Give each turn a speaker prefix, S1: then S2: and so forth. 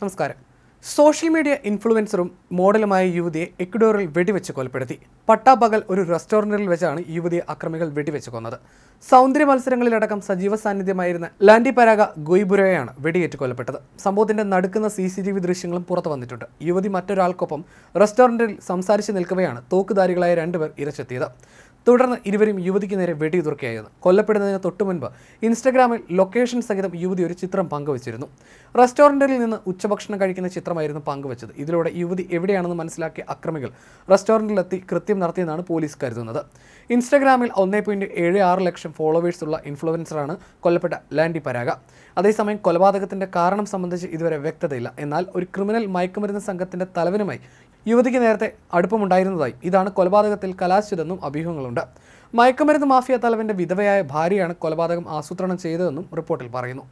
S1: നമസ്കാരം social media ഇൻഫ്ലുവൻസറും മോഡലുമായ യുവതിയെ എക്വഡോറിൽ വെടിവെച്ച് കൊലപ്പെടുത്തി പട്ടാപകൽ ഒരു റെസ്റ്റോറൻറ്റിൽ വെച്ചാണ് യുവതിയെ അക്രമികൾ വെടിവെച്ച് കൊന്നത് സൗന്ദര്യ മത്സരങ്ങളിലടക്കം സജീവ സാന്നിധ്യമായിരുന്ന ലാൻഡി പരാഗ ഗൊയ്ബുരയാണ് വെടിയേറ്റ് കൊലപ്പെട്ടത് സംഭവത്തിന്റെ നടുക്കുന്ന സി സി ടി വി ദൃശ്യങ്ങളും പുറത്തു വന്നിട്ടുണ്ട് യുവതി മറ്റൊരാൾക്കൊപ്പം റെസ്റ്റോറൻറ്റിൽ സംസാരിച്ച് നിൽക്കവെയാണ് തോക്കുധാരികളായ രണ്ടുപേർ ഇരച്ചെത്തിയത് തുടർന്ന് ഇരുവരും യുവതിക്ക് നേരെ വെടിയുതിർക്കുകയായിരുന്നു കൊല്ലപ്പെടുന്നതിന് തൊട്ടു മുൻപ് ഇൻസ്റ്റഗ്രാമിൽ ലൊക്കേഷൻ സഹിതം യുവതി ഒരു ചിത്രം പങ്കുവച്ചിരുന്നു റെസ്റ്റോറൻറ്റിൽ നിന്ന് ഉച്ചഭക്ഷണം കഴിക്കുന്ന ചിത്രമായിരുന്നു പങ്കുവച്ചത് ഇതിലൂടെ യുവതി എവിടെയാണെന്ന് മനസ്സിലാക്കിയ അക്രമികൾ റെസ്റ്റോറൻറ്റിലെത്തി കൃത്യം നടത്തിയെന്നാണ് പോലീസ് കരുതുന്നത് ഇൻസ്റ്റഗ്രാമിൽ ഒന്നേ പോയിൻറ്റ് ഏഴ് ആറ് ലക്ഷം ഫോളോവേഴ്സുള്ള ഇൻഫ്ലുവൻസറാണ് കൊല്ലപ്പെട്ട ലാൻഡി പരാഗ അതേസമയം കൊലപാതകത്തിൻ്റെ കാരണം സംബന്ധിച്ച് ഇതുവരെ വ്യക്തതയില്ല എന്നാൽ ഒരു ക്രിമിനൽ മയക്കുമരുന്ന് സംഘത്തിൻ്റെ തലവനുമായി യുവതിക്ക് നേരത്തെ അടുപ്പമുണ്ടായിരുന്നതായി ഇതാണ് കൊലപാതകത്തിൽ കലാശിച്ചതെന്നും അഭ്യൂഹങ്ങളുണ്ട് മയക്കുമരുന്ന് മാഫിയ തലവന്റെ വിധവയായ ഭാര്യയാണ് കൊലപാതകം ആസൂത്രണം ചെയ്തതെന്നും റിപ്പോർട്ടിൽ പറയുന്നു